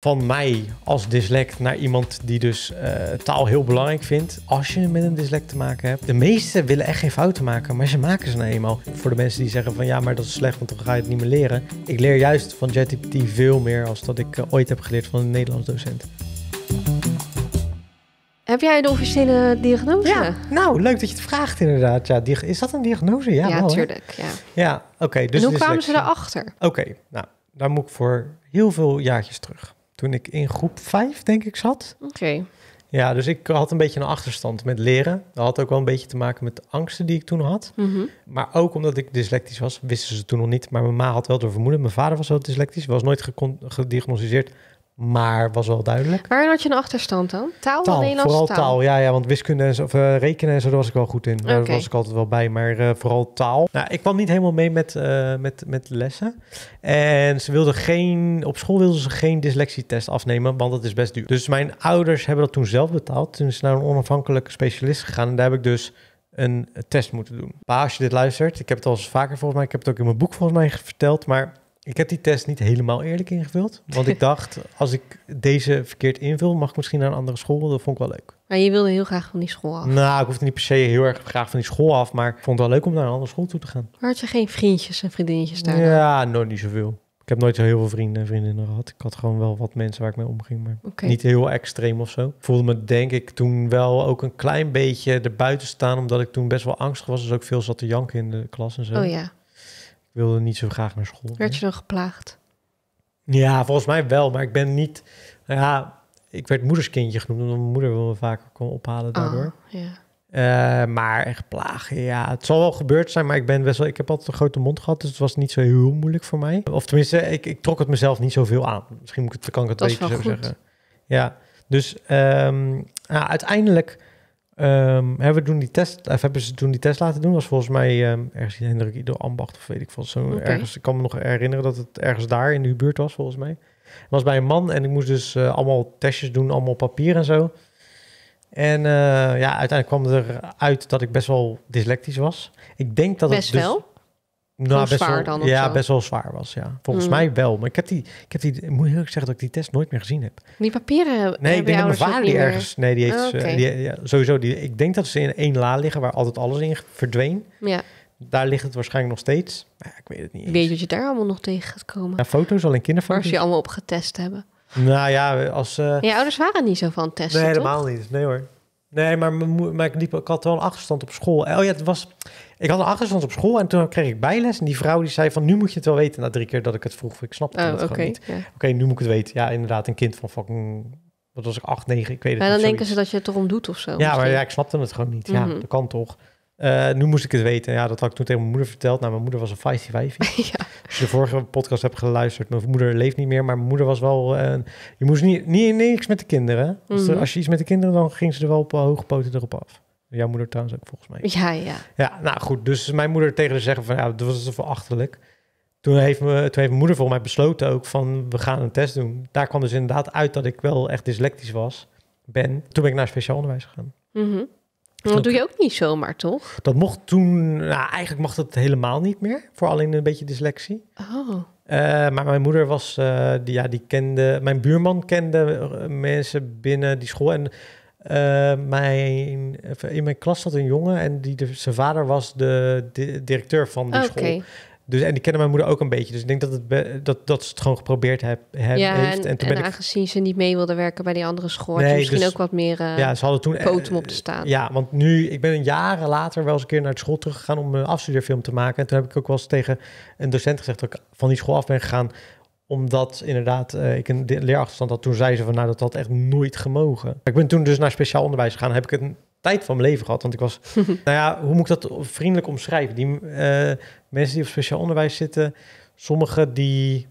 van mij als dyslect naar iemand die dus eh, taal heel belangrijk vindt. Als je met een dyslect te maken hebt. De meesten willen echt geen fouten maken, maar ze maken ze nou eenmaal. Voor de mensen die zeggen van ja, maar dat is slecht, want dan ga je het niet meer leren. Ik leer juist van ChatGPT veel meer als dat ik eh, ooit heb geleerd van een Nederlands docent. Heb jij de officiële diagnose? Ja, nou, leuk dat je het vraagt inderdaad. Ja, is dat een diagnose? Ja, natuurlijk. Ja, ja oké. dus en hoe kwamen ze erachter? Oké, nou, daar moet ik voor heel veel jaartjes terug toen ik in groep 5, denk ik, zat. Oké. Ja, dus ik had een beetje een achterstand met leren. Dat had ook wel een beetje te maken met de angsten die ik toen had. Mhm. Maar ook omdat ik dyslectisch was, wisten ze toen nog niet. Maar mijn ma had wel door vermoeden. Mijn vader was wel dyslectisch, was nooit gediagnosticeerd maar was wel duidelijk. Waarin had je een achterstand dan? Taal, taal vooral taal. Ja, ja, want wiskunde en of, eh, rekenen en zo, daar was ik wel goed in. Daar was ik altijd wel bij, maar eh, vooral taal. Nou, ik kwam niet helemaal mee met, eh, met, met lessen. En ze wilden geen, op school wilden ze geen dyslexietest afnemen, want dat is best duur. Dus mijn ouders hebben dat toen zelf betaald. Toen is naar een onafhankelijke specialist gegaan en daar heb ik dus een test moeten doen. Maar als je dit luistert, ik heb het al eens vaker volgens mij, ik heb het ook in mijn boek volgens mij verteld, maar ik heb die test niet helemaal eerlijk ingevuld. Want ik dacht, als ik deze verkeerd invul, mag ik misschien naar een andere school. Dat vond ik wel leuk. Maar je wilde heel graag van die school af. Nou, ik hoefde niet per se heel erg graag van die school af. Maar ik vond het wel leuk om naar een andere school toe te gaan. Maar had je geen vriendjes en vriendinnetjes daar? Ja, nooit niet zoveel. Ik heb nooit zo heel veel vrienden en vriendinnen gehad. Ik had gewoon wel wat mensen waar ik mee omging, maar niet heel extreem of zo. voelde me denk ik toen wel ook een klein beetje erbuiten staan, omdat ik toen best wel angstig was. Dus ook veel zat te janken in de klas en zo. Oh ja wilde niet zo graag naar school. Werd je dan geplaagd? Ja, volgens mij wel, maar ik ben niet. Ja, ik werd moederskindje genoemd, omdat mijn moeder me vaker kon ophalen ah, daardoor. Eh, maar echt plagen, ja. Het zal wel gebeurd zijn, maar ik ben best wel. Ik heb altijd een grote mond gehad, dus het was niet zo heel moeilijk voor mij. Of tenminste, ik, ik trok het mezelf niet zoveel aan. Misschien moet ik het, kan ik het beter zo goed. zeggen. Ja, dus um, uiteindelijk Um, we doen die test, of hebben ze toen die test laten doen. was volgens mij ehm, ergens in Hendrik Ido Ambacht of weet ik wat. Zo ergens, ik kan me nog herinneren dat het ergens daar in de buurt was, volgens mij. Het was bij een man en ik moest dus eh, allemaal testjes doen, allemaal papier en zo. En eh, ja, uiteindelijk kwam er uit dat ik best wel dyslectisch was. Ik denk dat best het dus, wel? nou, best zwaar dan? Ja, best wel zwaar was. Ja. Volgens mm. mij wel. Maar ik heb die, ik heb die, moet heel eerlijk zeggen dat ik die test nooit meer gezien heb. Die papieren. Nee, ik denk dus mijn die ergens. Nee, die heeft. Oh, eh, die, ja, sowieso, die, ik denk dat ze in één la liggen waar altijd alles in verdween. Ja. Daar ligt het waarschijnlijk nog steeds. ja, ik weet het niet. Weet je wat je daar allemaal nog tegen gaat komen? Ja, foto's, alleen kinderfoto's. als je allemaal op getest hebben. Nou ja, als... Uh... Ja, ouders waren niet zo van testen, Nee, helemaal niet. Nee hoor. Nee, maar, maar ik, liep, ik had wel een achterstand op school. Oh ja, het was... Ik had een achterstand op school en toen kreeg ik bijles. En die vrouw die zei van, nu moet je het wel weten. Na drie keer dat ik het vroeg, ik snapte het oh, dat gewoon niet. Oké, nu moet ik het weten. Ja, inderdaad, een kind van fucking... Wat was ik, acht, negen, ik weet het niet. Maar dan denken ze dat je het erom doet of zo. Ja, maar ja, ik snapte het gewoon niet. Ja, mhm. dat kan toch. Eh, nu moest ik het weten. Ja, dat had ik toen tegen mijn moeder verteld. Nou, mijn moeder was een 55. ja. Als je de vorige podcast hebt geluisterd, mijn moeder leeft niet meer, maar mijn moeder was wel. Eh, je moest niet, niet niks met de kinderen. Mhm. als je iets met de kinderen, dan ging ze er wel op hoge poten erop af. Jouw moeder trouwens ook, volgens mij. Ja, ja. Ja, nou goed. Dus mijn moeder tegen haar zeggen van, ja, dat was verachtelijk. Toen heeft, me, toen heeft mijn moeder volgens mij besloten ook van, we gaan een test doen. Daar kwam dus inderdaad uit dat ik wel echt dyslectisch was, ben. Toen ben ik naar speciaal onderwijs gegaan. Mhm. Dus dat doe je ook niet zomaar, toch? Dat mocht toen, nou, eigenlijk mocht dat helemaal niet meer. Voor alleen een beetje dyslexie. Oh. Eh, maar mijn moeder was, eh, die, ja, die kende, mijn buurman kende eh, mensen binnen die school. En Ehm, mijn, in mijn klas zat een jongen en die, de, zijn vader was de, directeur van die oh, school. Dus, en die kennen mijn moeder ook een beetje. Dus ik denk dat, het dat, dat ze het gewoon geprobeerd heb, ja, heeft. En, toen ben ik... aangezien ze niet mee wilde werken bij die andere school... Nee, misschien dus- ook wat meer uh, ja, ze hadden toen, om op te eh, staan. Ja, want nu... Ik ben jaren later wel eens een keer naar de school teruggegaan... om een afstudeerfilm te maken. En toen heb ik ook wel eens tegen een docent gezegd... dat ik van die school af ben gegaan omdat inderdaad uh, ik een leerachterstand had. Toen zei ze van nou, dat had echt nooit gemogen. Ik ben toen dus naar speciaal onderwijs gegaan. Heb ik een tijd van mijn leven gehad. Want ik was, nou ja, hoe moet ik dat vriendelijk omschrijven? Die eh, mensen die op speciaal onderwijs zitten, sommigen die...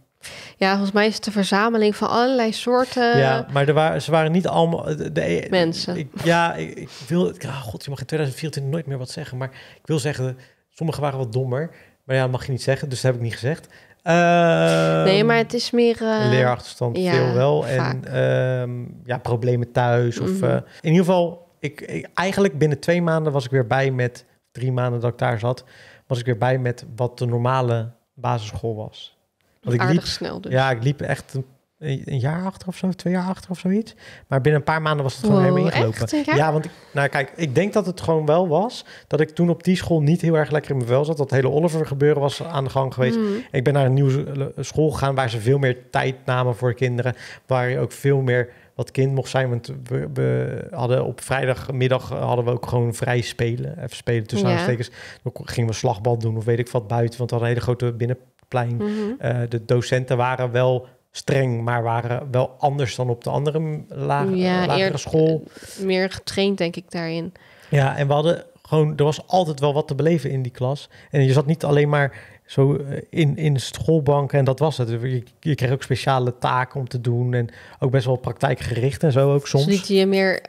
Ja, volgens mij is het een verzameling van allerlei soorten. Ja, maar er waren, ze waren niet allemaal. De, e-, mensen. ja, ik, wil. Ik, ah, God, je mag in 2024 nooit meer wat zeggen. Maar ik wil zeggen, sommigen waren wat dommer. Maar ja, dat mag je niet zeggen, dus dat heb ik niet gezegd. Ehm, nee, maar het is meer... Uh, leerachterstand ja, veel wel. En ehm, ja, problemen thuis. Of, mhm. eh, in ieder geval, ik, eigenlijk binnen twee maanden was ik weer bij met... Drie maanden dat ik daar zat, was ik weer bij met wat de normale basisschool was. Want ik liep, snel dus. Ja, ik liep echt een een jaar achter of zo, twee jaar achter of zoiets. Maar binnen een paar maanden was het gewoon helemaal ingelopen. Ja? want ik, nou kijk, ik denk dat het gewoon wel was dat ik toen op die school niet heel erg lekker in mijn vel zat. Dat hele Oliver gebeuren was aan de gang geweest. Mm. Ik ben naar een nieuwe school gegaan waar ze veel meer tijd namen voor kinderen, waar je ook veel meer wat kind mocht zijn. Want we, hadden op vrijdagmiddag eh, hadden we ook gewoon vrij spelen. Even spelen tussen ja. aanstekers. Dan gingen we slagbal doen of weet ik wat buiten. Want we hadden een hele grote binnenplein. Mhm. Eh, de docenten waren wel streng, maar waren wel anders dan op de andere lage, ja, eh, lagere school. Eh, meer getraind, denk ik, daarin. Ja, en we hadden gewoon, er was altijd wel wat te beleven in die klas. En je zat niet alleen maar zo eh, in, in schoolbanken en dat was het. Je, kreeg ook speciale taken om te doen en ook best wel praktijkgericht en zo ook dus soms. Dus liet je meer,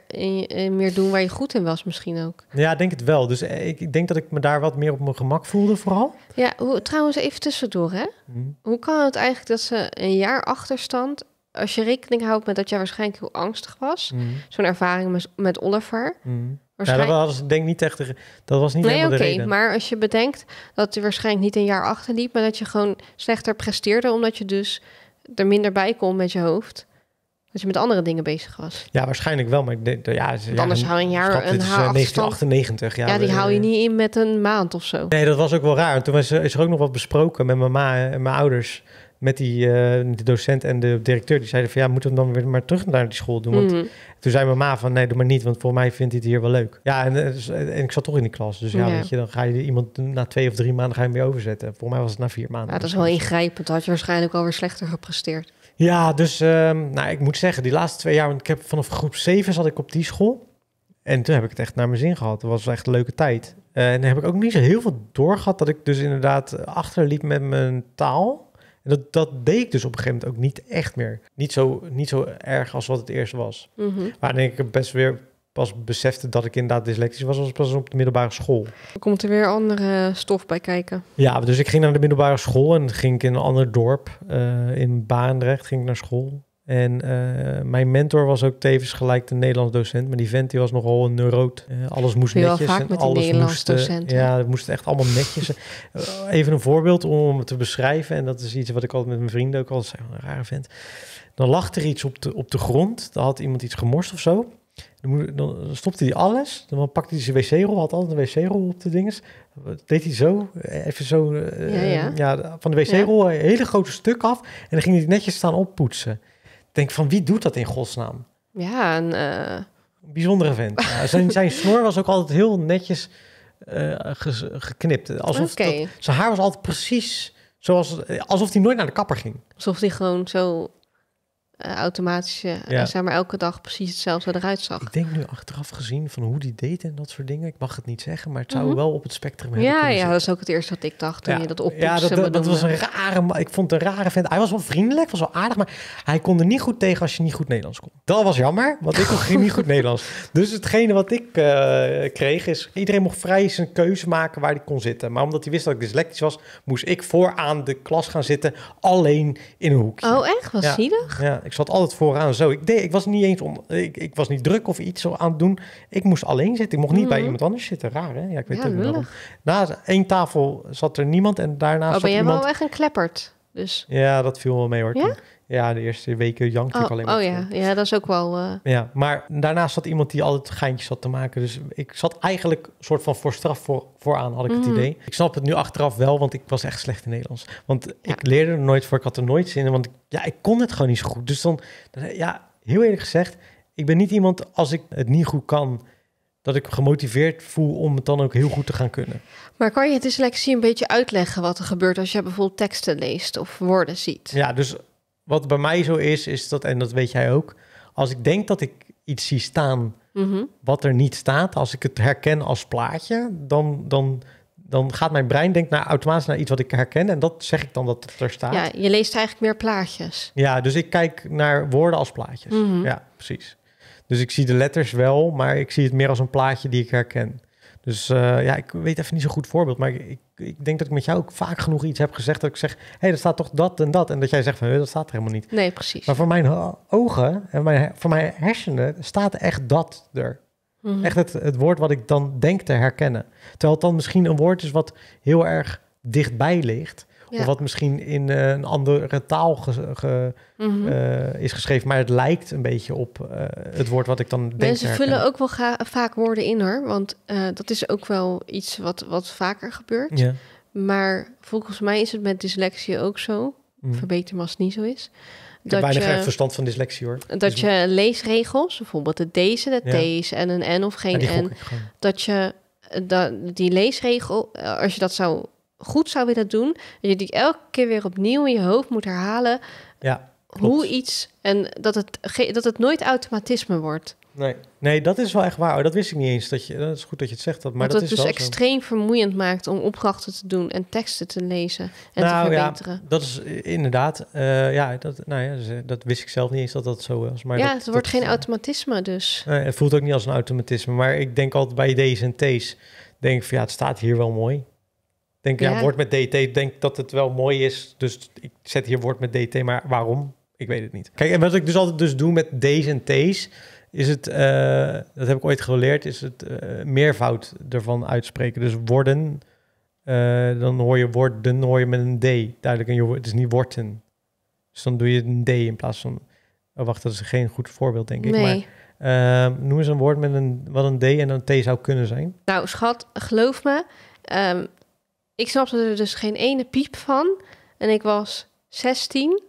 meer doen waar je goed in was misschien ook? Ja, denk het wel. Dus eh, ik, denk dat ik me daar wat meer op mijn gemak voelde vooral. Ja, hoe, trouwens even tussendoor hè. Mhm. Hoe kan het eigenlijk dat ze een jaar achterstand, als je rekening houdt met dat jij waarschijnlijk heel angstig was, mhm. zo'n ervaring met, met Oliver... Mhm. Ja, dat was denk niet echt. De, dat was niet nee, helemaal de reden. Maar als je bedenkt dat je waarschijnlijk niet een jaar achterliep, maar dat je gewoon slechter presteerde, omdat je dus er minder bij kon met je hoofd. Dat je met andere dingen bezig was. Ja, waarschijnlijk wel. Maar ja, anders hou een jaar schat, een haar 1998. Eh, ja, ja die hou je niet in met een maand of zo. Nee, dat was ook wel raar. En toen is er ook nog wat besproken met mijn ma en mijn ouders met die eh, de docent en de directeur. Die zeiden van ja, moeten we dan weer maar terug naar die school doen? Want mhm. toen zei mijn ma van nee, doe maar niet, want voor mij vindt dit hier wel leuk. Ja, en, eh, dus, eh, en ik zat toch in die klas. Dus ja, weet je, dan ga je iemand na twee of drie maanden ga je weer overzetten. Voor mij was het na vier maanden. Ja, dat is wel ingrijpend. had je waarschijnlijk alweer slechter gepresteerd. Ja, dus ehm, nou, ik moet zeggen, die laatste twee jaar, want ik heb vanaf groep 7 zat ik op die school. En toen heb ik het echt naar mijn zin gehad. het was echt een leuke tijd. en dan heb ik ook niet zo heel veel doorgehad dat ik dus inderdaad achterliep met mijn taal. En dat, dat deed ik dus op een gegeven moment ook niet echt meer. Niet zo, niet zo erg als wat het eerst was. Mm denk ik best weer pas besefte dat ik inderdaad dyslexisch was, als pas op de middelbare school. komt er weer andere stof bij kijken. Ja, dus ik ging naar de middelbare school en ging ik in een ander dorp. Eh, in Baandrecht ging ik naar school. En eh, mijn mentor was ook tevens gelijk een Nederlands docent. Maar die vent die was nogal een neuroot. Eh, alles moest netjes. Vaak en met alles moest, eh, docent, ja, het moest echt allemaal netjes. even een voorbeeld om te beschrijven. En dat is iets wat ik altijd met mijn vrienden ook al zei. Een rare vent. Dan lag er iets op de, op de grond. Dan had iemand iets gemorst of zo. Dan, stopte hij alles. Dan pakte hij zijn wc-rol. Had altijd een wc-rol op de dinges. deed hij zo. Even zo ja, Ja, van de wc-rol een hele grote stuk af. En dan ging hij netjes staan oppoetsen denk van wie doet dat in godsnaam? Ja, eh, een uh... bijzondere vent. zijn, zijn snor was ook altijd heel netjes eh, geknipt. Alsof okay. zijn haar was altijd precies zoals, alsof hij nooit naar de kapper ging. Alsof hij gewoon zo uh, automatische, eh, ja. zeg maar, elke dag precies hetzelfde eruit zag. Ik denk nu achteraf gezien van hoe die deed en dat soort dingen. Ik mag het niet zeggen, maar het zou mhm. wel op het spectrum hebben Ja, ja dat is ook het eerste wat ik dacht toen je dat op. Ja, dat, dat was een eh. rare... Ik vond het een rare vent. Hij was wel vriendelijk, was wel aardig, maar hij kon er niet goed tegen als je niet goed Nederlands kon. Dat was jammer, want ik kon niet goed Nederlands. Dus hetgene wat ik kreeg is... Iedereen mocht vrij zijn keuze maken waar hij kon zitten. Maar omdat hij wist dat ik dyslectisch was, moest ik vooraan de klas gaan zitten. Alleen in een hoekje. Oh, echt? Was zielig? Ja, ik zat altijd vooraan zo. Ik, deed, ik was niet eens om, ik, ik was niet druk of iets zo aan het doen. Ik moest alleen zitten. Ik mocht niet bij mhm. iemand anders zitten. Raar, hè? Ja, ik weet het niet. Na één tafel zat er niemand en daarna oh, zat ben jij iemand... wel echt een kleppert? Dus. Ja, dat viel wel mee hoor. Ja? de eerste weken jankte oh, ik alleen maar. Oh ja. ja, dat is ook wel... Eh, ja, maar daarnaast zat iemand die altijd geintjes had te maken. Dus ik zat eigenlijk een soort van voor straf voor, vooraan, had ik het mhm. idee. Ik snap het nu achteraf wel, want ik was echt slecht in Nederlands. Want ik leerde er nooit voor, ik had er nooit zin in. Want ik, ja, ik kon het gewoon niet zo goed. Dus dan, ja, heel eerlijk gezegd, ik ben niet iemand, als ik het niet goed kan dat ik gemotiveerd voel om het dan ook heel goed te gaan kunnen. Maar kan je het dyslexie een beetje uitleggen wat er gebeurt als je bijvoorbeeld teksten leest of woorden ziet? Ja, dus wat bij mij zo is, is dat, en dat weet jij ook, als ik denk dat ik iets zie staan mhm. wat er niet staat, als ik het herken als plaatje, dan, dan, dan gaat mijn brein denkt naar, automatisch naar iets wat ik herken en dat zeg ik dan dat er staat. Ja, je leest eigenlijk meer plaatjes. Ja, dus ik kijk naar woorden als plaatjes. Mhm. Ja, precies. Dus ik zie de letters wel, maar ik zie het meer als een plaatje die ik herken. Dus eh, ja, ik weet even niet zo'n goed voorbeeld. Maar ik, ik, denk dat ik met jou ook vaak genoeg iets heb gezegd. Dat ik zeg, hé, hey, er staat toch dat en dat. En dat jij zegt, van, dat staat er helemaal niet. Nee, precies. Maar voor mijn ogen en mijn, voor mijn hersenen staat echt dat er. Mhm. Echt het, het woord wat ik dan denk te herkennen. Terwijl het dan misschien een woord is wat heel erg dichtbij ligt. Of wat misschien in eh, een andere taal ge, mhm. eh, is geschreven. Maar het lijkt een beetje op eh, het woord wat ik dan denk. Mensen vullen ook wel vaak woorden in hoor. Want dat is ook wel iets wat, wat vaker gebeurt. Maar volgens mij is het met dyslexie ook zo. Mhm. Verbeter maar als het niet zo is. Ik dat heb weinig verstand van dyslexie hoor. Dat dus- je leesregels, bijvoorbeeld de deze, de ja. T's en een N of geen N. Dat je die leesregel, als je dat zou goed zou dat doen, dat je die elke keer weer opnieuw in je hoofd moet herhalen. Ja, hoe iets en dat het, dat het nooit automatisme wordt. Nee. nee, dat is wel echt waar. Oh, dat wist ik niet eens. Dat, je, dat is goed dat je het zegt. Dat, maar dat, is dus extreem vermoeiend maakt om opdrachten te doen en teksten te lezen en te nou, verbeteren. Ja, dat is eh, inderdaad. Eh, ja, dat, nou ja, dat wist ik zelf niet eens dat dat zo was. Maar ja, het wordt geen eh, automatisme dus. Nee, het voelt ook niet als een automatisme. Maar ik denk altijd bij deze en T's. Denk van ja, het staat hier wel mooi. Denk, ja. ja, woord met DT, denk dat het wel mooi is. Dus ik zet hier woord met DT, maar waarom? Ik weet het niet. Kijk, en wat ik dus altijd dus doe met D's en T's, is het, eh, dat heb ik ooit geleerd, is het eh, meervoud ervan uitspreken. Dus worden, eh, dan hoor je woorden, hoor je met een D duidelijk. En je, het is niet worden. Dus dan doe je een D in plaats van... Oh, wacht, dat is geen goed voorbeeld, denk ik. Maar ehm, noem eens een woord met een, wat een D en een T zou kunnen zijn. Nou, schat, geloof me... Ehm, ik snapte er dus geen ene piep van. En ik was 16.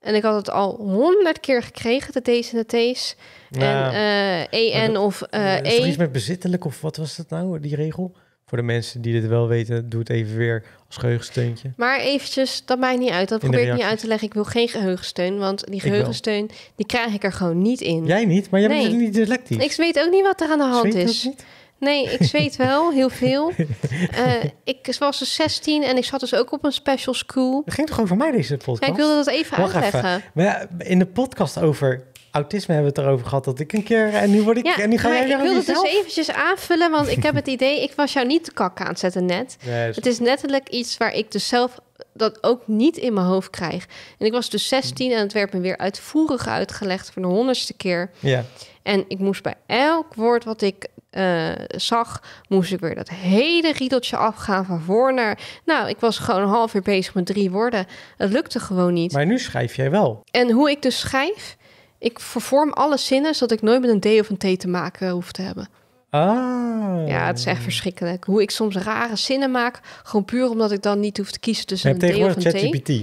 En ik had het al honderd keer gekregen, de t's en de T's. en uh, eh, EN of uh, is iets e met bezittelijk of wat was dat nou, die regel? Voor de mensen die dit wel weten, doe het even weer als geheugensteuntje. Maar eventjes, dat maakt niet uit. Dat probeer ik niet uit te leggen. Ik wil geen geheugensteun, want die geheugensteun, die krijg ik er gewoon niet in. Jij niet, maar jij nee. bent dus niet dyslectisch. Ik weet ook niet wat er aan de hand is. Nee, ik zweet wel heel veel. Eh, ik was dus 16 en ik zat dus ook op een special school. Het ging toch gewoon voor mij deze podcast? ik wilde dat even Wacht uitleggen. Maar in de podcast over autisme hebben we het erover gehad dat ik een keer en nu word ik en nu ga jij Ik wilde het dus eventjes aanvullen, want ik heb het idee ik was jou niet te kak aan het zetten net. Het is letterlijk iets waar ik dus zelf dat ook niet in mijn hoofd krijg. En ik was dus 16 en het werd me weer uitvoerig uitgelegd voor de honderdste keer. Ja. En ik moest bij elk woord wat ik eh, zag, moest ik weer dat hele riedeltje afgaan van voor naar. Nou, ik was gewoon een half uur bezig met drie woorden. Het lukte gewoon niet. Maar nu schrijf jij wel. En hoe ik dus schrijf, ik vervorm alle zinnen zodat ik nooit met een D of een T te maken hoef te hebben. Ah. Ja, het is echt verschrikkelijk. Hoe ik soms rare zinnen maak, gewoon puur omdat ik dan niet hoef te kiezen tussen een D of een T.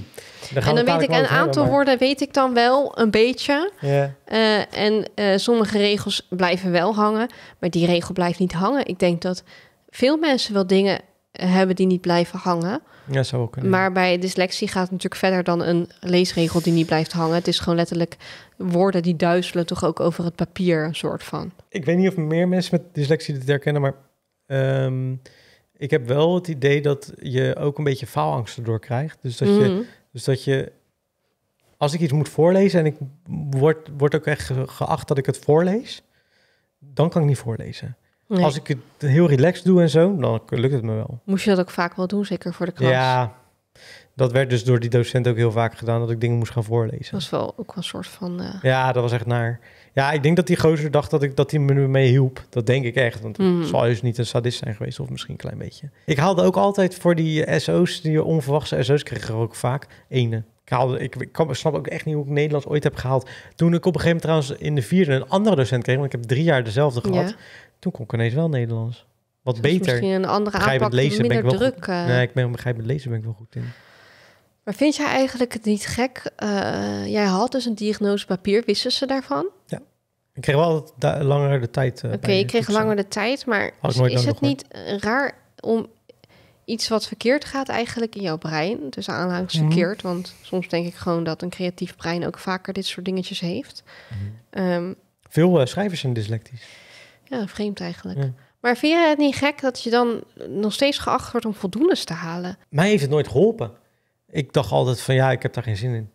En dan weet ik een aantal woorden, weet ik dan wel een beetje. Yeah. en eh, sommige regels blijven wel hangen, maar die regel blijft niet hangen. Ik denk dat veel mensen wel dingen hebben die niet blijven hangen. Ja, ook Maar bij dyslexie gaat het natuurlijk verder dan een leesregel die niet blijft hangen. Het is gewoon letterlijk woorden die duizelen toch ook over het papier, een soort van. Ik weet niet of meer mensen met dyslexie dit herkennen, maar ehm, ik heb wel het idee dat je ook een beetje faalangst erdoor krijgt. Dus dat, je, mhm. dus dat je, als ik iets moet voorlezen en ik word, word ook echt geacht dat ik het voorlees, dan kan ik niet voorlezen. Als ik het heel relaxed doe en zo, dan lukt het me wel. Moest je dat ook vaak wel doen, zeker voor de klas? Ja, dat werd dus door die docent ook heel vaak gedaan, dat ik dingen moest gaan voorlezen. Dat was wel ook wel een soort van... Eh, ja, dat was echt naar. Ja, ik denk dat die gozer dacht dat, ik, dat hij me mee hielp. Dat denk ik echt, want mm. zal dus niet een sadist zijn geweest, of misschien een klein beetje. Ik haalde ook altijd voor die eh, SO's, die onverwachte SO's kregen ook vaak, ene. Ik, haalde, ik, snap ook echt niet hoe ik Nederlands ooit heb gehaald. Toen ik op een gegeven moment trouwens in de vierde een andere docent kreeg, want ik heb drie jaar dezelfde gehad. Toen kon ik ineens wel Nederlands. Wat dus beter. Misschien een andere aanpak, lezen minder druk. Eh. Nee, ik ben, begrijp het lezen ben ik wel goed in. Maar vind jij eigenlijk het niet gek? Eh, jij had dus een diagnose papier, wisten ze daarvan? Ja. Ik kreeg wel langer de tijd. Uh, Oké, ik kreeg langer de tijd, maar is het niet raar om iets wat verkeerd gaat eigenlijk in jouw brein, dus aanhangst mhm. verkeerd, want soms denk ik gewoon dat een creatief brein ook vaker dit soort dingetjes heeft. Mhm. Ehm, Veel schrijvers zijn dyslectisch. Ja, vreemd eigenlijk. Maar vind jij het niet gek dat je dan nog steeds geacht wordt om voldoendes te halen? Mij heeft het nooit geholpen. Ik dacht altijd van ja, ik heb daar geen zin in.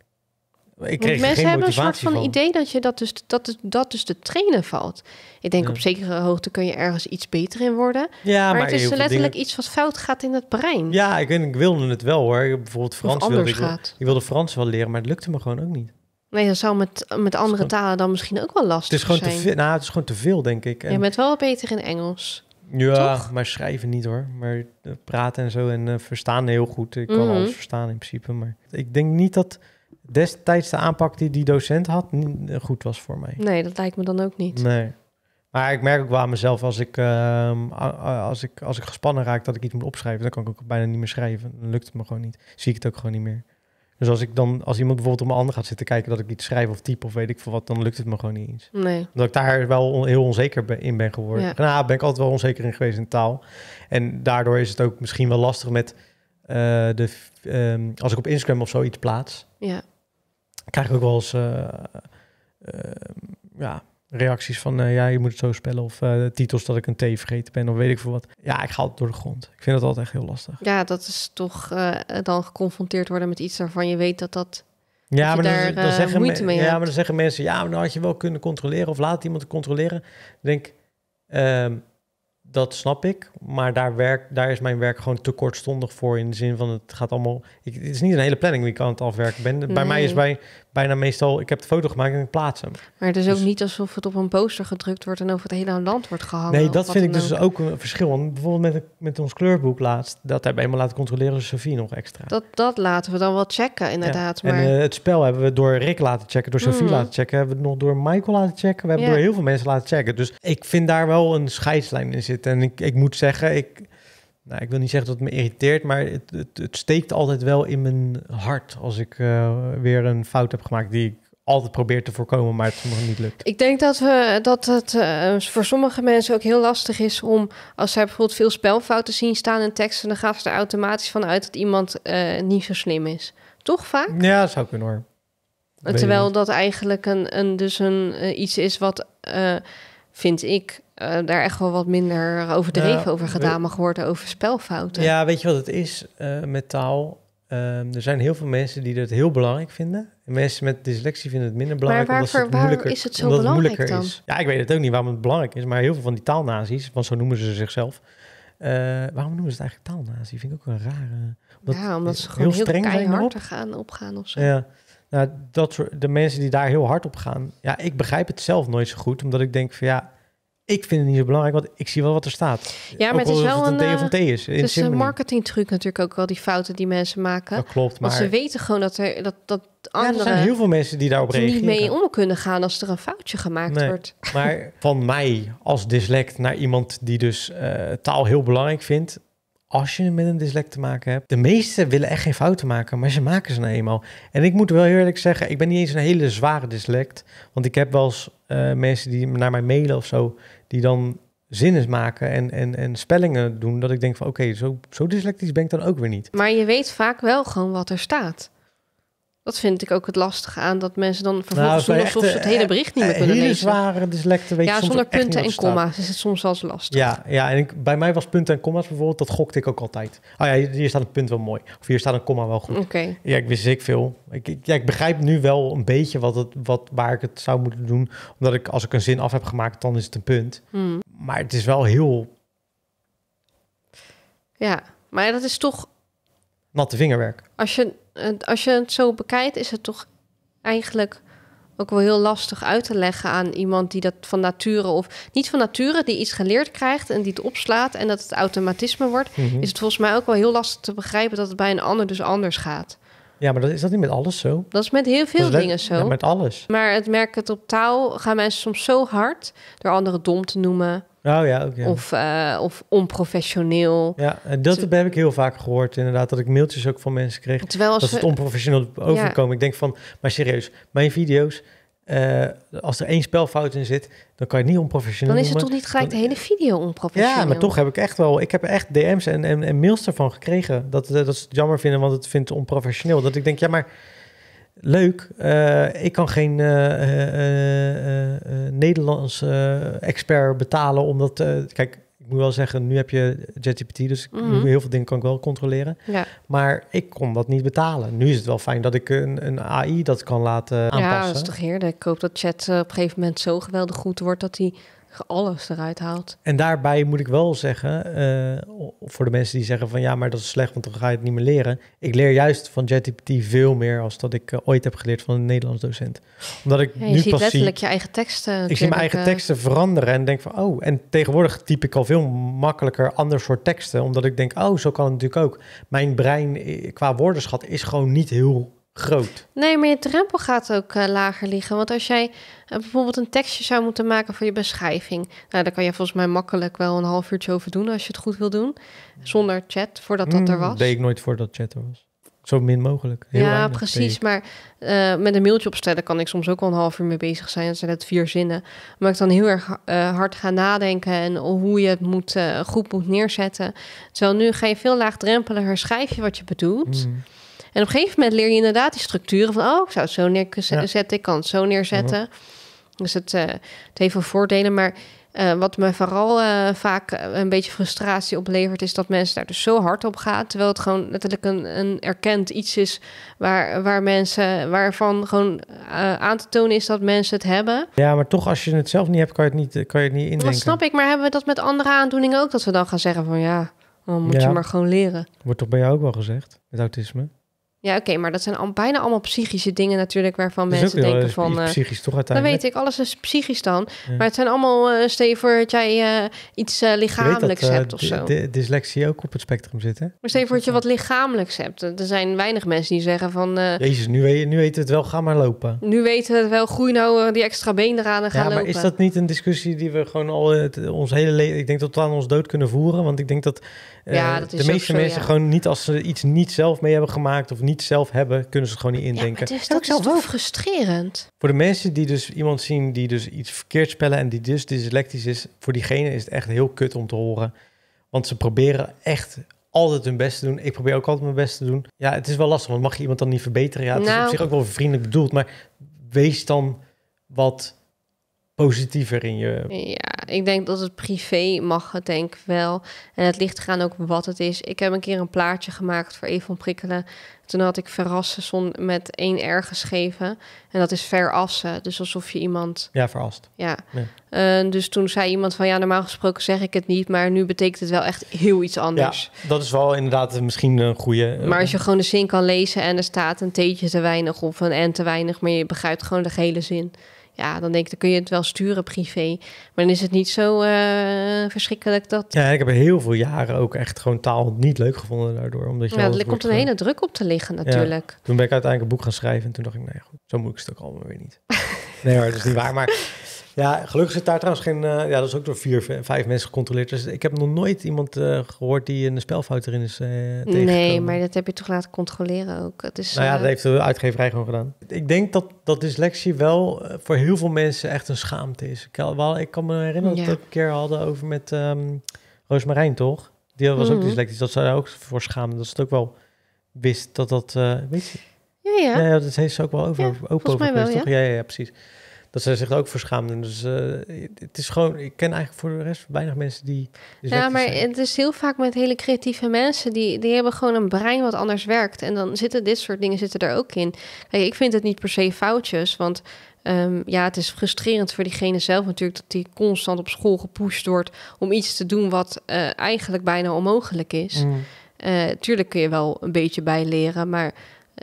Ik kreeg mensen hebben een soort van, idee dat je dat dus, dat, het, dus, dat dus te trainen valt. Ik denk op zekere hoogte kun je ergens iets beter in worden. Ja, maar, het is letterlijk iets wat fout gaat in het brein. Ja, ik, ik wilde het wel hoor. Bijvoorbeeld Frans wilde ik, ik wilde Frans wel leren, maar het lukte me gewoon ook niet. Nee, dat zou met, met andere talen dan misschien ook wel lastig het is gewoon zijn. Te veel, nou, het is gewoon te veel, denk ik. En... Je bent wel beter in Engels. Ja, maar schrijven niet hoor. Maar eh, praten en zo en eh, verstaan heel goed. Ik kan mhm. alles verstaan in principe. Maar ik denk niet dat destijds de aanpak die die docent had niet eh, goed was voor mij. Nee, dat lijkt me dan ook niet. Nee. Maar ik merk ook wel aan mezelf, als ik, ehm, als, ik, als ik gespannen raak dat ik iets moet opschrijven, dan kan ik ook bijna niet meer schrijven. Dan lukt het me gewoon niet. Zie ik het ook gewoon niet meer. Dus als ik dan, als iemand bijvoorbeeld op mijn ander gaat zitten kijken dat ik iets schrijf of type of weet ik veel wat, dan lukt het me gewoon niet eens. Nee. Dat ik daar wel heel onzeker in ben geworden. Ja. Nou, ben ik altijd wel onzeker in geweest in taal. En daardoor is het ook misschien wel lastig met eh, de, ehm, als ik op Instagram of zoiets plaats. Ja. Krijg ik ook wel eens, eh, ehm, ja, reacties van eh, ja, je moet het zo spellen. Of eh, titels dat ik een T vergeten ben of weet ik veel wat. Ja, ik ga het door de grond. Ik vind dat altijd echt heel lastig. Ja, dat is toch eh, dan geconfronteerd worden met iets waarvan je weet dat dat... Ja, maar, daar, dan, zeggen moeite mee ja maar dan zeggen mensen, ja, maar dan had je wel kunnen controleren of laat iemand controleren. denk ehm, dat snap ik, maar daar, werk, daar is mijn werk gewoon te kortstondig voor in de zin van het gaat allemaal... Ik, het is niet een hele planning wie ik aan het afwerken ben. Bij mij is bij, bijna meestal, ik heb de foto gemaakt en ik plaats hem. Maar het is ook dus- niet alsof het op een poster gedrukt wordt en over het hele land wordt gehangen. Nee, dat vind ik dus ook. een verschil. Want bijvoorbeeld met, met ons kleurboek laatst, dat hebben we eenmaal laten controleren door Sofie nog extra. Dat, dat laten we dan wel checken, inderdaad. Ja. En eh, het spel hebben we door Rick laten checken, door Sofie hmm. laten checken, hebben we het nog door Michael laten checken, we hebben door heel veel mensen laten checken. Dus ik vind daar wel een scheidslijn in zitten. En ik, ik moet zeggen, ik, nou, ik wil niet zeggen dat het me irriteert, maar het, het, steekt altijd wel in mijn hart als ik eh, weer een fout heb gemaakt die ik altijd probeer te voorkomen, maar het nog niet lukt. Ik denk dat, we, dat het eh, voor sommige mensen ook heel lastig is om, als zij bijvoorbeeld veel spelfouten zien staan in teksten, dan gaan ze er automatisch van uit dat iemand eh, niet zo slim is. Toch vaak? Ja, dat zou kunnen hoor. Terwijl dat eigenlijk een, een, dus een, iets is wat, vind ik, uh, daar echt wel wat minder overdreven ja, over gedaan mag worden over spelfouten. Ja, weet je wat het is eh, met taal? Ehm, er zijn heel veel mensen die dat heel belangrijk vinden. mensen met dyslexie vinden het minder belangrijk. Maar waarvoor, het moeilijker, is het zo belangrijk moeilijker dan? Is. Ja, ik weet het ook niet waarom het belangrijk is. Maar heel veel van die taalnazi's, want zo noemen ze zichzelf. Eh, waarom noemen ze het eigenlijk taalnazi? Vind ik ook een rare... Omdat ja, omdat ze gewoon heel, streng heel keihard zijn gaan opgaan of zo. Ja, nou, dat, de mensen die daar heel hard op gaan. Ja, ik begrijp het zelf nooit zo goed. Omdat ik denk van ja ik vind het niet zo belangrijk, want ik zie wel wat er staat. Ja, maar het is wel een, een, D eh, is. Het is een marketingtruc natuurlijk ook wel, die fouten die mensen maken. Dat klopt, maar... ze weten gewoon dat er dat, dat andere. Ja, er zijn heel veel mensen die daarop reageren. niet mee om kunnen gaan als er een foutje gemaakt wordt. Maar van mij als dyslect naar iemand die dus eh, taal heel belangrijk vindt... Als je met een dyslect te maken hebt. De meeste willen echt geen fouten maken, maar ze maken ze nou eenmaal. En ik moet wel eerlijk zeggen, ik ben niet eens een hele zware dyslect. Want ik heb wel eens eh, mensen die naar mij mailen of zo die dan zinnen maken en, en, en spellingen doen, dat ik denk van oké, zo, zo dyslectisch ben ik dan ook weer niet. Maar je weet vaak wel gewoon wat er staat. Dat vind ik ook het lastige aan dat mensen dan vervolgens nou, alsof het hele eh, bericht niet meer eh, kunnen hele lezen. Zware dyslecten weet ja, zonder punten en komma's is het soms wel eens lastig. Ja, ja en ik, bij mij was punten en komma's bijvoorbeeld, dat gokte ik ook altijd. oh ja, hier staat een punt wel mooi. Of hier staat een komma wel goed. Oké. Ja, ik wist ik veel. Ik, ja, ik begrijp nu wel een beetje wat het, wat, waar ik het zou moeten doen. Omdat ik als ik een zin af heb gemaakt, dan is het een punt. Hmm. Maar het is wel heel. Ja, maar dat is toch natte vingerwerk. Als je, als je het zo bekijkt, is het toch eigenlijk ook wel heel lastig uit te leggen aan iemand die dat van nature of niet van nature, die iets geleerd krijgt en die het opslaat en dat het automatisme wordt, mhm. is het volgens mij ook wel heel lastig te begrijpen dat het bij een ander dus anders gaat. Ja, maar dat, is dat niet met alles zo? Dat is met heel veel dingen zo. Ja, met alles. Maar het merk het op taal gaan mensen soms zo hard door anderen dom te noemen Oh ja, ook, Of, uh, of onprofessioneel. Ja, eh, dat heb ik heel vaak gehoord inderdaad. Dat ik mailtjes ook van mensen kreeg. Terwijl als dat we, het onprofessioneel overkomen. Ja. Ik denk van, maar serieus, mijn video's... Uh, als er één spelfout in zit, dan kan je niet onprofessioneel Dan is het toch niet gelijk de hele video onprofessioneel? Ja, maar toch heb ik echt wel... Ik heb echt DM's en, en, mails ervan gekregen. Dat, dat ze het jammer vinden, want het vindt onprofessioneel. Dat ik denk, ja, maar leuk, eh, ik kan geen uh, Nederlands expert betalen omdat, kijk, ik moet wel zeggen, nu heb je ChatGPT, dus mhm. heel veel dingen kan ik wel controleren. Ja. Maar ik kon dat niet betalen. Nu is het wel fijn dat ik een, een AI dat kan laten aanpassen. Ja, dat is toch heerlijk. Ik hoop dat chat op een gegeven moment zo geweldig goed wordt dat hij alles eruit haalt. En daarbij moet ik wel zeggen, eh, voor de mensen die zeggen van ja, maar dat is slecht, want dan ga je het niet meer leren. Ik leer juist van ChatGPT veel meer als dat ik eh, ooit heb geleerd van een Nederlands docent. Omdat ik ja, je nu ziet letterlijk je eigen teksten. Ik zie mijn eigen eh. teksten veranderen en denk van oh, en tegenwoordig typ ik al veel makkelijker ander soort teksten, omdat ik denk oh, zo kan het natuurlijk ook. Mijn brein qua woordenschat is gewoon niet heel groot. Nee, maar je drempel gaat ook eh, lager liggen. Want als jij eh, bijvoorbeeld een tekstje zou moeten maken voor je beschrijving, nou, dan kan je volgens mij makkelijk wel een half uurtje over doen als je het goed wil doen. Zonder chat, voordat dat er hmm, was. deed ik nooit voordat chat er was. Zo min mogelijk. ja, precies. Maar eh, met een mailtje opstellen kan ik soms ook wel een half uur mee bezig zijn. Dan zijn dat vier zinnen. Maar ik dan heel erg hard gaan nadenken en hoe je het moet, goed moet neerzetten. Terwijl nu ga je veel laagdrempeliger Herschrijf je wat je bedoelt. Hmm. En op een gegeven moment leer je inderdaad die structuren van... oh, ik zou het zo neerzetten, zetten, ik kan het zo neerzetten. Dus het, uh, het, heeft wel voordelen, maar... Eh, wat me vooral eh, vaak een beetje frustratie oplevert, is dat mensen daar dus zo hard op gaan. Terwijl het gewoon letterlijk een, een erkend iets is waar, waar mensen, waarvan gewoon aan te tonen is dat mensen het hebben. Ja, maar toch, als je het zelf niet hebt, kan je het niet, kan je het niet indenken. Dat snap ik, maar hebben we dat met andere aandoeningen ook? Dat we dan gaan zeggen van ja, dan moet je maar gewoon leren. Wordt toch bij jou ook wel gezegd, met autisme? Ja, oké, maar dat zijn al, bijna allemaal psychische dingen natuurlijk, waarvan mensen denken van... Eh, is toch Dan weet ik, alles is psychisch dan. Maar het zijn allemaal, uh, stel dat jij eh, iets lichamelijks hebt of zo. dyslexie ook op het spectrum zitten Maar stel je dat je wat lichamelijks hebt. Er zijn weinig mensen die zeggen van... Jezus, nu, weet, nu weten we het wel, ga maar lopen. Nu weten we het wel, groei nou die extra been eraan en ga ja, maar is dat niet een discussie die we gewoon al ons hele leven... Ik denk dat we aan ons dood kunnen voeren, want ik denk dat, ja, de meeste mensen gewoon niet als ze iets niet zelf mee hebben gemaakt of niet niet zelf hebben, kunnen ze het gewoon niet indenken. Ja, maar dat, is zelf wel frustrerend. Voor de mensen die dus iemand zien die dus iets verkeerd spellen en die dus dyslectisch is, voor diegene is het echt heel kut om te horen. Want ze proberen echt altijd hun best te doen. Ik probeer ook altijd mijn best te doen. Ja, het is wel lastig, want mag je iemand dan niet verbeteren? Ja, het is op nou. zich ook wel vriendelijk bedoeld, maar wees dan wat positiever in je. Ja, ik denk dat het privé mag, het denk ik wel. En het ligt eraan ook wat het is. Ik heb een keer een plaatje gemaakt voor even Prikkelen. Toen had ik verrassen met één R geschreven. En dat is verassen. Dus alsof je iemand... Ja, verast. Ja. Eh, dus toen zei iemand van... Ja, normaal gesproken zeg ik het niet. Maar nu betekent het wel echt heel iets anders. Ja, dat is wel inderdaad misschien een goede... Maar als je gewoon de zin kan lezen en er staat een theetje te weinig... of een en te weinig... maar je begrijpt gewoon de hele zin ja, dan denk ik, dan kun je het wel sturen privé. Maar dan is het niet zo uh, verschrikkelijk dat... Ja, ik heb heel veel jaren ook echt gewoon taal niet leuk gevonden daardoor. Omdat je ja, er komt een hele druk op te liggen natuurlijk. Toen ben ik uiteindelijk een boek gaan schrijven en toen dacht ik, nee goed, zo moeilijk ook allemaal weer niet. nee maar dat is niet waar. Maar ja, gelukkig zit daar trouwens geen... Eh, ja, dat is ook door vier, vijf mensen gecontroleerd. Dus ik heb nog nooit iemand eh, gehoord die een spelfout erin is uh, tegengekomen. Nee, maar dat heb je toch laten controleren ook. Het is, nou ja, dat heeft de uitgeverij gewoon gedaan. Ik denk dat, dat dyslexie wel voor heel veel mensen echt een schaamte is. Ik, wel, ik kan me herinneren dat we het een keer hadden over met um, Roosmarijn, toch? Die was ook mhm. dyslexisch. Dat zou ook voor schaamde. Dat ze het ook wel wist dat dat... weet je? Ja, ja. ja, dat heeft ze ook wel over, ja, open mij wel, ja. Toch? ja, ja, precies dat zijn zich ook voor Dus eh, het is gewoon, ik ken eigenlijk voor de rest weinig mensen die. Dus ja, maar het is heel vaak met hele creatieve mensen. Die, die hebben gewoon een brein wat anders werkt. En dan zitten dit soort dingen zitten er ook in. ik vind het niet per se foutjes. Want ehm, ja, het is frustrerend voor diegene zelf natuurlijk dat die constant op school gepusht wordt om iets te doen wat eh, eigenlijk bijna onmogelijk is. Mm. Eh, tuurlijk kun je wel een beetje bijleren, maar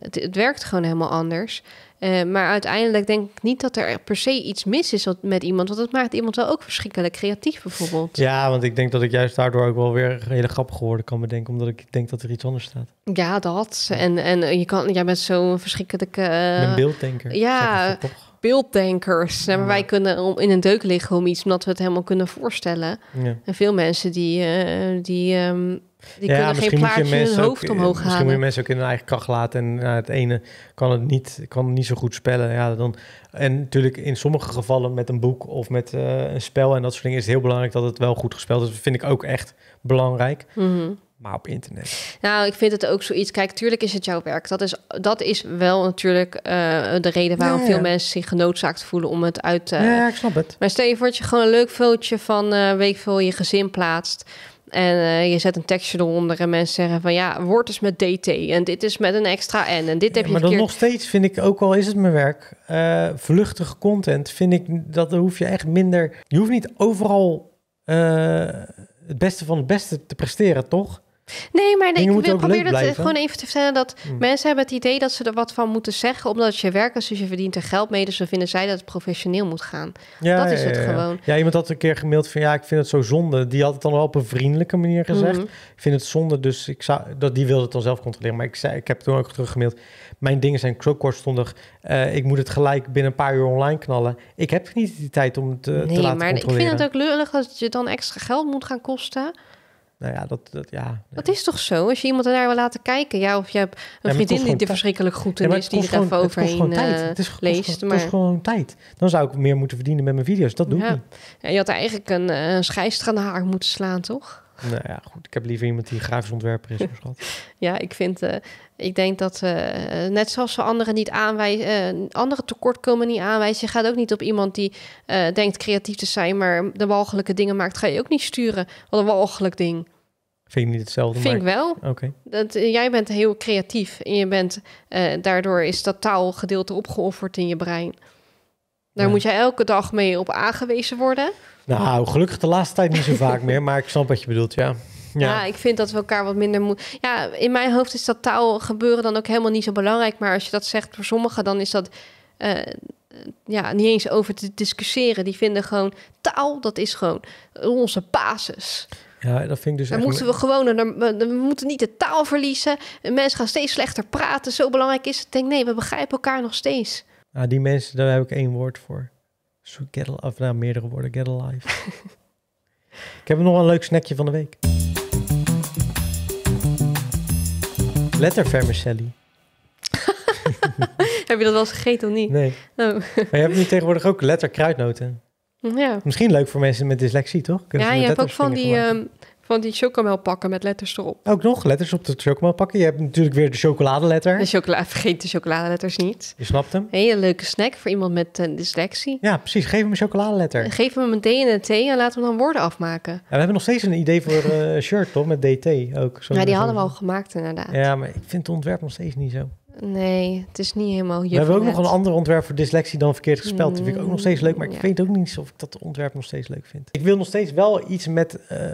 het, werkt gewoon helemaal anders. Eh, maar uiteindelijk denk ik niet dat er per se iets mis is met iemand. Want dat maakt iemand wel ook verschrikkelijk creatief, bijvoorbeeld. Ja, want ik denk dat ik juist daardoor ook wel weer hele grappig geworden kan bedenken. Omdat ik denk dat er iets anders staat. Ja, dat. En, en je kan, jij bent zo'n verschrikkelijke. Uh, een eh, beelddenker. Ja, beelddenkers. maar wij kunnen om, in een deuk liggen om iets, omdat we het helemaal kunnen voorstellen. Ja. En veel mensen die, eh, die ehm, die ja, kunnen geen plaatje hun hoofd omhoog halen. Misschien moet je mensen ook in hun eigen kracht laten. En eh, het ene kan het niet, kan niet zo goed spellen. Ja, dan, en natuurlijk in sommige gevallen met een boek of met eh, een spel en dat soort dingen... is het heel belangrijk dat het wel goed gespeeld is. Dat vind ik ook echt belangrijk. Mhm. maar op internet. Nou, ik vind het ook zoiets. Kijk, tuurlijk is het jouw werk. Dat is, dat is wel natuurlijk eh, de reden waarom veel mensen zich genoodzaakt voelen om het uit te. ja, ik snap het. Maar stel je voor dat je gewoon een leuk voeltje van uh, weet veel je gezin plaatst. En eh, je zet een tekstje eronder en mensen zeggen van ja, woord is met DT en dit is met een extra N en dit heb ja, je Maar dan nog steeds vind ik, ook al is het mijn werk, eh, vluchtige content vind ik, dat hoef je echt minder... Je hoeft niet overal eh, het beste van het beste te presteren, toch? Nee, maar ik wil, probeer het eh, gewoon even te vertellen dat hmm. mensen hebben het idee dat ze er wat van moeten zeggen, omdat je werkt is, dus je verdient er geld mee, dus dan vinden zij dat het professioneel moet gaan. Ja, dat is het gewoon. Ja, iemand had een keer gemaild van ja, ik vind het zo zonde. Die had het dan wel op een vriendelijke manier mhm. gezegd. Ik vind het zonde, dus ik zou dat die wilde het dan zelf controleren. Maar ik zei, ik heb toen ook teruggemaild. Mijn dingen zijn zo kortstondig. Eh, ik moet het gelijk binnen een paar uur online knallen. Ik heb niet die tijd om het te eh, laten te Nee, maar Ik vind het ook lullig dat je dan extra geld moet gaan kosten nou ja, dat, dat ja. Dat is toch zo? Als je iemand naar wil laten kijken, ja, of je hebt een vriendin die er verschrikkelijk goed in is, die er even overheen eh, het is, leest. maar... Het is gewoon tijd. Dan zou ik meer moeten verdienen met mijn video's. Dat doe ik En je had eigenlijk een, eh, een aan de haar moeten slaan, toch? Nou ja, goed. Ik heb liever iemand die grafisch ontwerper is, schat. ja, ik vind... Eh, ik denk dat eh, eh, net zoals we anderen niet aanwijzen... Uh, anderen tekortkomen niet aanwijzen. Je gaat ook niet op iemand die denkt creatief te zijn... maar de walgelijke dingen maakt, ga je ook niet sturen. Wat een walgelijk ding. Vind je niet hetzelfde? Vind maar... ik wel. Oké. jij bent heel creatief en je bent... daardoor is dat taalgedeelte opgeofferd in je brein. Daar moet je elke dag mee op aangewezen worden. Nou, gelukkig de laatste tijd niet zo vaak meer, maar ik snap wat je bedoelt, ja. Ja. ja. ik vind dat we elkaar wat minder moeten. Ja, in mijn hoofd is dat taal gebeuren dan ook helemaal niet zo belangrijk. Maar als je dat zegt voor sommigen, dan is dat eh, ja, niet eens over te discussiëren. Die vinden gewoon taal, dat is gewoon onze basis. Ja, dat vind ik dus. Dan moeten we gewoon, we moeten niet de taal verliezen. Mensen gaan steeds slechter praten. Zo belangrijk is het. Ik denk, nee, we begrijpen elkaar nog steeds. Ah, die mensen, daar heb ik één woord voor. So get of nou, meerdere woorden. Get alive. ik heb nog een leuk snackje van de week. Lettervermicelli. heb je dat wel eens gegeten of niet? Nee. Oh. maar je hebt nu tegenwoordig ook letterkruidnoten. Ja. Misschien leuk voor mensen met dyslexie, toch? Kunnen ja, je hebt ook van die van die pakken met letters erop. Ook nog letters op de pakken. Je hebt natuurlijk weer de chocoladeletter. De chocola Vergeet de chocoladeletters niet. Je snapt hem. hele leuke snack voor iemand met eh, dyslexie. Ja, precies. Geef hem een chocoladeletter. Eh, geef hem een D en een T en laat hem dan woorden afmaken. Ja, we hebben nog steeds een idee voor een eh, shirt, toch? Met DT ook. ja, nou, die hadden we al gemaakt inderdaad. Ja, maar ik vind het ontwerp nog steeds niet zo. Nee, het is niet helemaal juf. We hebben ook nog een ander ontwerp voor dyslexie dan verkeerd gespeld. Dat vind ik ook nog steeds leuk, maar ik mm, weet ook niet of ik dat ontwerp nog steeds leuk vind. Ik wil nog steeds wel iets met eh,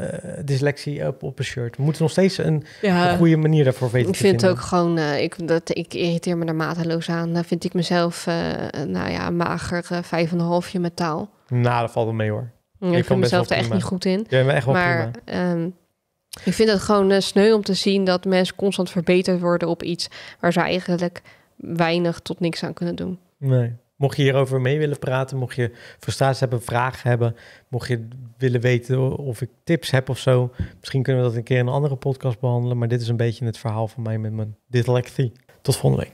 dyslexie op, op, een shirt. We moeten nog steeds een, goede manier daarvoor weten ik vind het ook gewoon, eh, ik, dat, ik irriteer me daar mateloos aan. Dan vind ik mezelf, uh, nou ja, mager, vijf en een halfje met taal. Nou, dat valt wel mee hoor. ik, voel mezelf er echt niet goed in. Jij bent echt wel maar, prima. Ehm, ik vind het gewoon een eh, sneu om te zien dat mensen constant verbeterd worden op iets waar ze eigenlijk weinig tot niks aan kunnen doen. Nee. Mocht je hierover mee willen praten, mocht je frustraties hebben, vragen hebben, mocht je willen weten of ik tips heb of zo, misschien kunnen we dat een keer in een andere podcast behandelen. Maar dit is een beetje het verhaal van mij met mijn dyslexie. Tot volgende week.